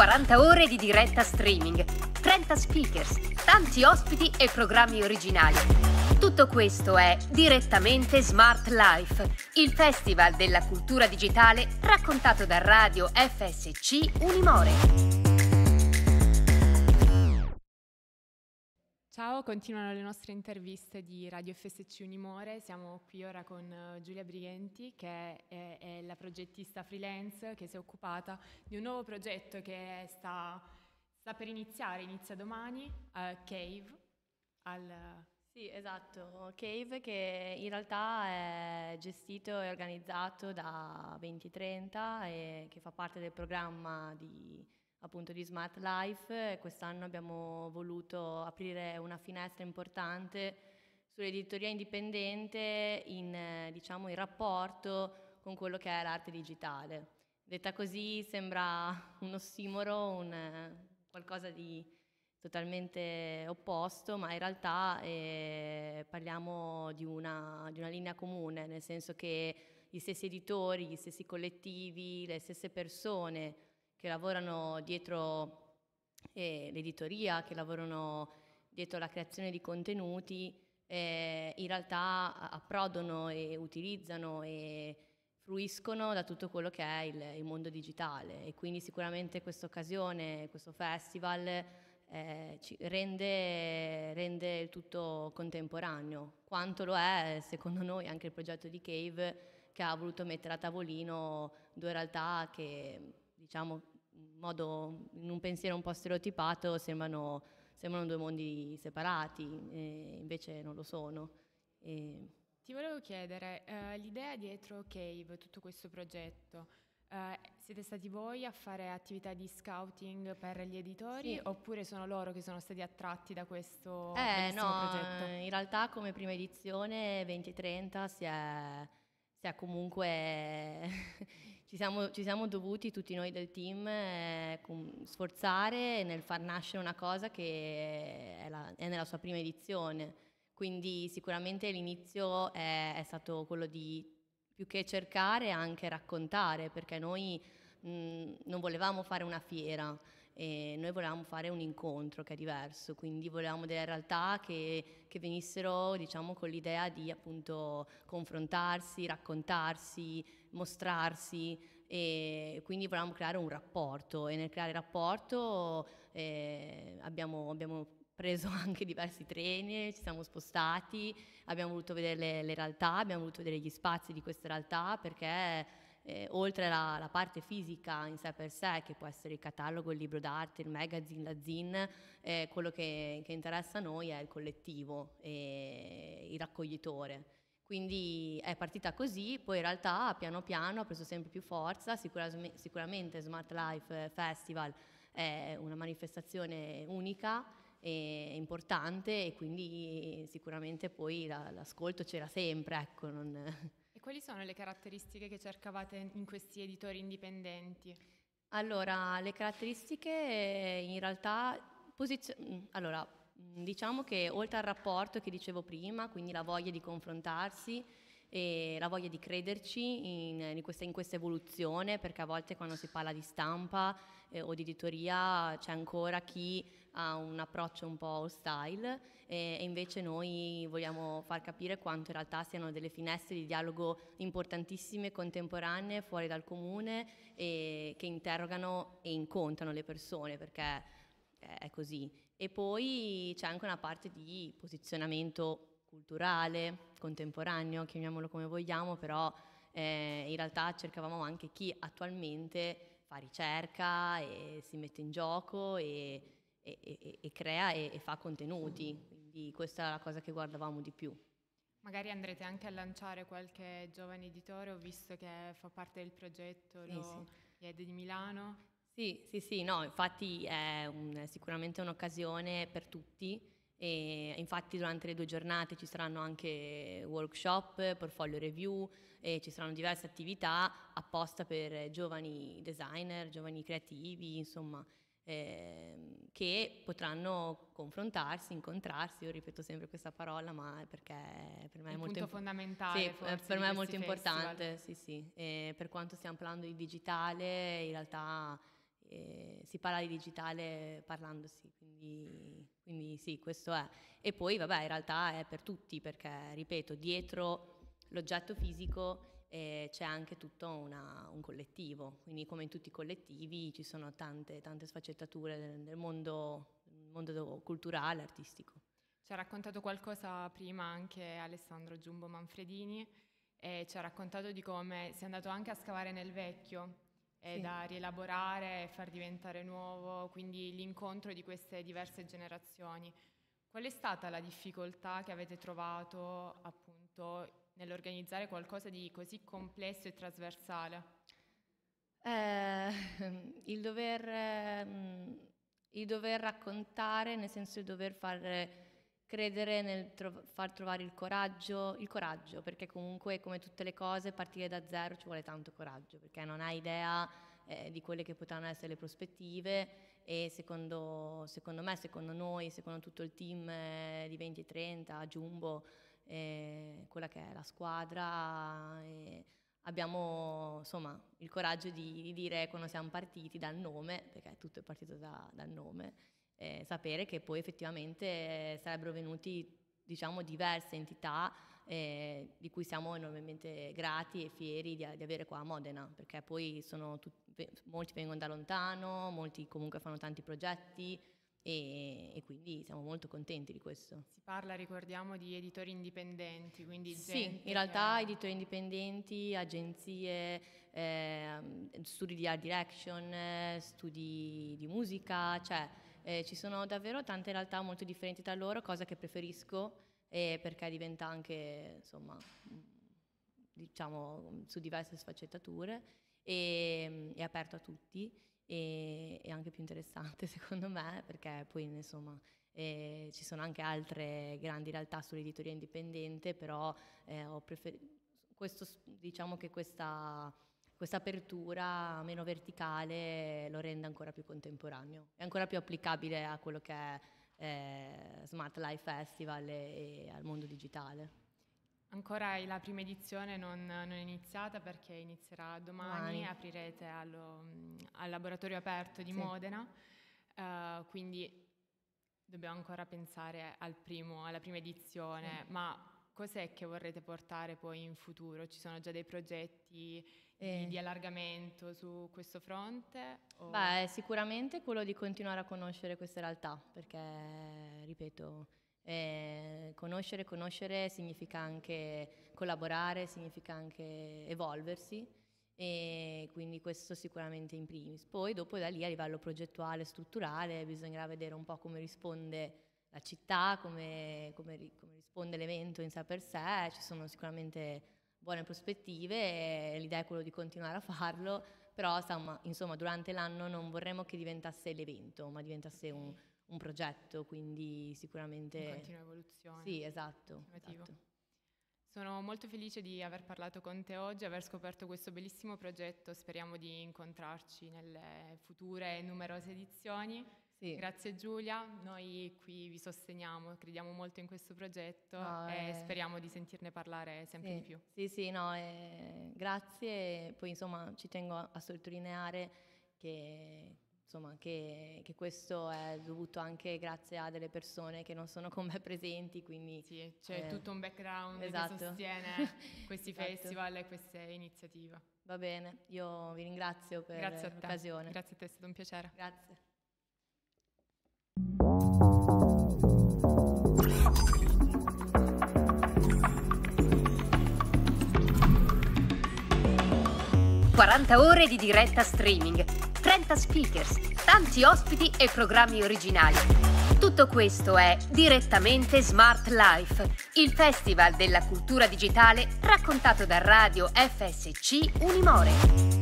40 ore di diretta streaming, 30 speakers, tanti ospiti e programmi originali. Tutto questo è direttamente Smart Life, il festival della cultura digitale raccontato da Radio FSC Unimore. Ciao, continuano le nostre interviste di Radio FSC Unimore. Siamo qui ora con eh, Giulia Brighenti, che è, è la progettista freelance che si è occupata di un nuovo progetto che sta, sta per iniziare, inizia domani, a eh, Cave. Al... Sì, esatto. Cave che in realtà è gestito e organizzato da 2030 e che fa parte del programma di appunto di Smart Life. Quest'anno abbiamo voluto aprire una finestra importante sull'editoria indipendente in, diciamo, in rapporto con quello che è l'arte digitale. Detta così sembra un ossimoro, un, qualcosa di totalmente opposto, ma in realtà eh, parliamo di una, di una linea comune, nel senso che gli stessi editori, gli stessi collettivi, le stesse persone che lavorano dietro eh, l'editoria, che lavorano dietro la creazione di contenuti, eh, in realtà approdano e utilizzano e fruiscono da tutto quello che è il, il mondo digitale e quindi sicuramente questa occasione, questo festival eh, rende, rende, il tutto contemporaneo. Quanto lo è, secondo noi, anche il progetto di Cave che ha voluto mettere a tavolino due realtà che diciamo, in, modo, in un pensiero un po' stereotipato sembrano, sembrano due mondi separati, invece non lo sono. E... Ti volevo chiedere, uh, l'idea dietro Cave, tutto questo progetto, Uh, siete stati voi a fare attività di scouting per gli editori sì. oppure sono loro che sono stati attratti da questo eh, no, progetto? Eh, in realtà come prima edizione 2030 si è, si è comunque ci siamo, ci siamo, dovuti tutti noi del team eh, sforzare nel far nascere una cosa che è, la, è, nella sua prima edizione. Quindi sicuramente l'inizio è, è, stato quello di più che cercare anche raccontare, perché noi mh, non volevamo fare una fiera, e noi volevamo fare un incontro che è diverso, quindi volevamo delle realtà che, che venissero diciamo, con l'idea di appunto confrontarsi, raccontarsi, mostrarsi e quindi volevamo creare un rapporto e nel creare rapporto eh, abbiamo, abbiamo preso anche diversi treni, ci siamo spostati, abbiamo voluto vedere le, le, realtà, abbiamo voluto vedere gli spazi di queste realtà perché eh, oltre alla parte fisica in sé per sé, che può essere il catalogo, il libro d'arte, il magazine, la zin, eh, quello che, che, interessa a noi è il collettivo, il raccoglitore. Quindi è partita così, poi in realtà piano piano ha preso sempre più forza, sicuramente, sicuramente Smart Life Festival è una manifestazione unica e importante e quindi sicuramente poi l'ascolto c'era sempre, ecco, non quali sono le caratteristiche che cercavate in questi editori indipendenti? Allora, le caratteristiche eh, in realtà posizio- mm, allora, mm, diciamo che oltre al rapporto che dicevo prima, quindi la voglia di confrontarsi, e la voglia di crederci in, in, questa, in questa, evoluzione, perché a volte quando si parla di stampa eh, o di editoria c'è ancora chi ha un approccio un po' hostile e, e invece noi vogliamo far capire quanto in realtà siano delle finestre di dialogo importantissime, contemporanee, fuori dal comune e che interrogano e incontrano le persone perché è così. E poi c'è anche una parte di posizionamento culturale, contemporaneo, chiamiamolo come vogliamo, però eh, in realtà cercavamo anche chi attualmente fa ricerca e si mette in gioco e, e, e, e crea e, fa contenuti, quindi questa è la cosa che guardavamo di più. Magari andrete anche a lanciare qualche giovane editore, ho visto che fa parte del progetto sì, lo sì. di Milano. Sì, sì, sì, no, infatti è un, sicuramente un'occasione per tutti e infatti durante le due giornate ci saranno anche workshop, portfolio review, e ci saranno diverse attività apposta per giovani designer, giovani creativi, insomma, ehm, che potranno confrontarsi, incontrarsi. Io ripeto sempre questa parola, ma perché per me è Il molto imp- fondamentale. Sì, forse, per me è molto importante, festival. sì, sì. E per quanto stiamo parlando di digitale, in realtà si parla di digitale parlandosi, quindi, quindi, sì, questo è. E poi vabbè, in realtà è per tutti perché, ripeto, dietro l'oggetto fisico eh, c'è anche tutto una, un collettivo, quindi come in tutti i collettivi ci sono tante, tante sfaccettature nel mondo, mondo culturale, artistico. Ci ha raccontato qualcosa prima anche Alessandro Giumbo Manfredini e ci ha raccontato di come si è andato anche a scavare nel vecchio è sì. da rielaborare e far diventare nuovo, quindi l'incontro di queste diverse generazioni. Qual è stata la difficoltà che avete trovato appunto nell'organizzare qualcosa di così complesso e trasversale? Eh, il, dover, ehm, il dover raccontare, nel senso di dover fare credere nel tro- far trovare il coraggio, il coraggio, perché comunque come tutte le cose partire da zero ci vuole tanto coraggio, perché non hai idea eh, di quelle che potranno essere le prospettive e secondo, secondo, me, secondo noi, secondo tutto il team eh, di 20 e 30, Jumbo, eh, quella che è la squadra, eh, abbiamo insomma il coraggio di, di, dire quando siamo partiti dal nome, perché tutto è partito da, dal nome eh, sapere che poi effettivamente eh, sarebbero venuti diciamo diverse entità eh, di cui siamo enormemente grati e fieri di, di avere qua a Modena, perché poi tutti, molti vengono da lontano, molti comunque fanno tanti progetti, e, e, quindi siamo molto contenti di questo. Si parla, ricordiamo, di editori indipendenti, quindi Sì, in realtà che... editori indipendenti, agenzie, eh, studi di art direction, eh, studi di musica, cioè eh, ci sono davvero tante realtà molto differenti tra loro, cosa che preferisco eh, perché diventa anche, insomma, diciamo, su diverse sfaccettature e è aperto a tutti e è anche più interessante secondo me perché poi insomma eh, ci sono anche altre grandi realtà sull'editoria indipendente però eh, prefer- questo, diciamo che questa questa apertura meno verticale lo rende ancora più contemporaneo, è ancora più applicabile a quello che è eh, Smart Life Festival e, e al mondo digitale. Ancora la prima edizione non, non, è iniziata perché inizierà domani, domani. aprirete allo, al laboratorio aperto di sì. Modena, uh, quindi dobbiamo ancora pensare al primo, alla prima edizione, sì. ma cos'è che vorrete portare poi in futuro? Ci sono già dei progetti eh. di, allargamento su questo fronte? O? Beh, sicuramente quello di continuare a conoscere questa realtà, perché, ripeto, eh, conoscere, conoscere significa anche collaborare, significa anche evolversi e quindi questo sicuramente in primis. Poi dopo da lì a livello progettuale, strutturale, bisognerà vedere un po' come risponde la città, come, come, come risponde l'evento in sé per sé, ci sono sicuramente buone prospettive e l'idea è quella di continuare a farlo, però insomma, durante l'anno non vorremmo che diventasse l'evento, ma diventasse un, un progetto, quindi sicuramente... In continua evoluzione. Sì, esatto, esatto. Sono molto felice di aver parlato con te oggi, aver scoperto questo bellissimo progetto, speriamo di incontrarci nelle future numerose edizioni. Sì. Grazie Giulia, noi qui vi sosteniamo, crediamo molto in questo progetto no, e eh... speriamo di sentirne parlare sempre sì. di più. Sì, sì, no, eh, grazie. Poi insomma ci tengo a, a sottolineare che, insomma, che, che, questo è dovuto anche grazie a delle persone che non sono con me presenti, quindi... Sì, c'è eh... tutto un background esatto. che sostiene questi esatto. festival e queste iniziative. Va bene, io vi ringrazio per grazie l'occasione. Grazie a te, è stato un piacere. Grazie. 40 ore di diretta streaming, 30 speakers, tanti ospiti e programmi originali. Tutto questo è direttamente Smart Life, il festival della cultura digitale raccontato da Radio FSC Unimore.